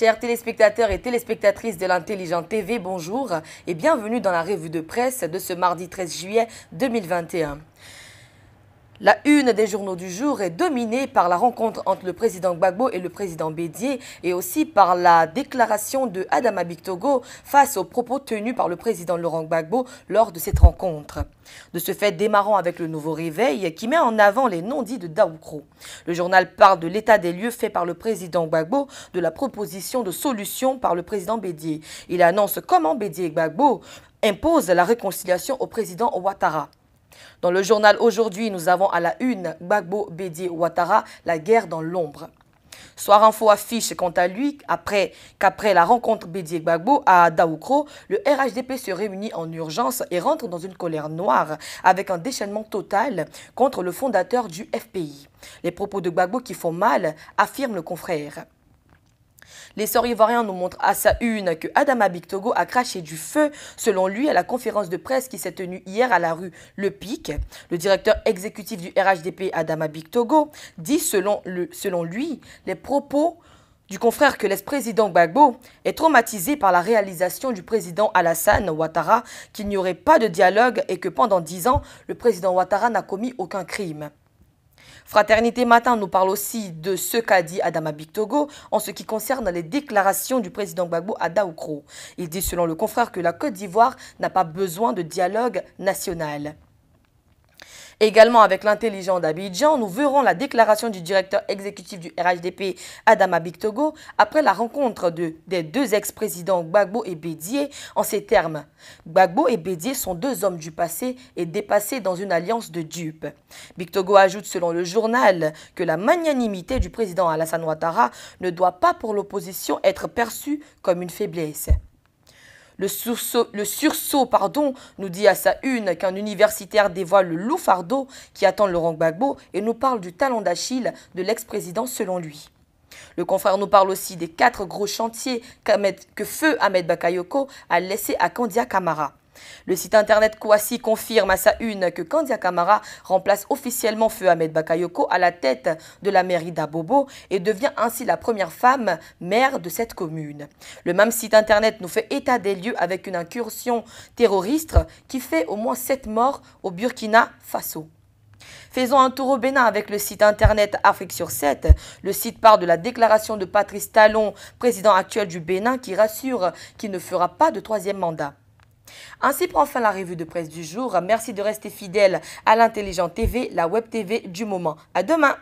Chers téléspectateurs et téléspectatrices de l'Intelligent TV, bonjour et bienvenue dans la revue de presse de ce mardi 13 juillet 2021. La une des journaux du jour est dominée par la rencontre entre le président Gbagbo et le président Bédier et aussi par la déclaration de Adama Bictogo face aux propos tenus par le président Laurent Gbagbo lors de cette rencontre. De ce fait, démarrant avec le nouveau réveil qui met en avant les non-dits de Daoukro. Le journal parle de l'état des lieux fait par le président Gbagbo, de la proposition de solution par le président Bédier. Il annonce comment Bédier et Gbagbo imposent la réconciliation au président Ouattara. Dans le journal Aujourd'hui, nous avons à la une Gbagbo Bédié Ouattara, la guerre dans l'ombre. Soir Info affiche quant à lui après qu'après la rencontre Bédié Gbagbo à Daoukro, le RHDP se réunit en urgence et rentre dans une colère noire avec un déchaînement total contre le fondateur du FPI. Les propos de Gbagbo qui font mal, affirme le confrère sorts ivoiriens nous montrent à sa une que Adama Bictogo a craché du feu, selon lui, à la conférence de presse qui s'est tenue hier à la rue Le Pic. Le directeur exécutif du RHDP, Adama Bictogo, dit selon, lui les propos du confrère que l'ex-président Gbagbo est traumatisé par la réalisation du président Alassane Ouattara qu'il n'y aurait pas de dialogue et que pendant dix ans, le président Ouattara n'a commis aucun crime. Fraternité Matin nous parle aussi de ce qu'a dit Adama Bictogo en ce qui concerne les déclarations du président Gbagbo à Daoukro. Il dit selon le confrère que la Côte d'Ivoire n'a pas besoin de dialogue national. Également avec l'intelligent d'Abidjan, nous verrons la déclaration du directeur exécutif du RHDP, Adama Bictogo, après la rencontre des deux ex-présidents Gbagbo et Bédier en ces termes. Gbagbo et Bédier sont deux hommes du passé et dépassés dans une alliance de dupes. Bictogo ajoute selon le journal que la magnanimité du président Alassane Ouattara ne doit pas pour l'opposition être perçue comme une faiblesse. Le sursaut, le pardon, nous dit à sa une qu'un universitaire dévoile le loup fardeau qui attend Laurent Gbagbo et nous parle du talent d'Achille de l'ex-président selon lui. Le confrère nous parle aussi des quatre gros chantiers que feu Ahmed Bakayoko a laissé à Kandia Kamara. Le site internet Kouassi confirme à sa une que Kandia Kamara remplace officiellement feu Ahmed Bakayoko à la tête de la mairie d'Abobo et devient ainsi la première femme maire de cette commune. Le même site internet nous fait état des lieux avec une incursion terroriste qui fait au moins 7 morts au Burkina Faso. Faisons un tour au Bénin avec le site internet Afrique sur 7. Le site part de la déclaration de Patrice Talon, président actuel du Bénin, qui rassure qu'il ne fera pas de troisième mandat. Ainsi prend fin la revue de presse du jour. Merci de rester fidèle à l'intelligent TV, la web TV du moment. À demain!